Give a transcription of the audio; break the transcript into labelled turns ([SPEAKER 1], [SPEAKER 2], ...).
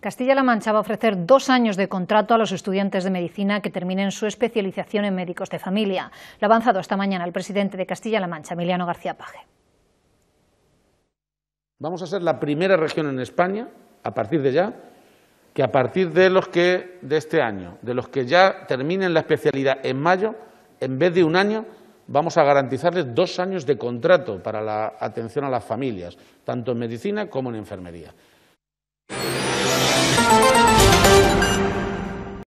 [SPEAKER 1] Castilla-La Mancha va a ofrecer dos años de contrato a los estudiantes de medicina que terminen su especialización en médicos de familia. Lo ha avanzado esta mañana el presidente de Castilla-La Mancha, Emiliano García Paje.
[SPEAKER 2] Vamos a ser la primera región en España, a partir de ya, que a partir de los que de este año, de los que ya terminen la especialidad en mayo, en vez de un año, vamos a garantizarles dos años de contrato para la atención a las familias, tanto en medicina como en enfermería.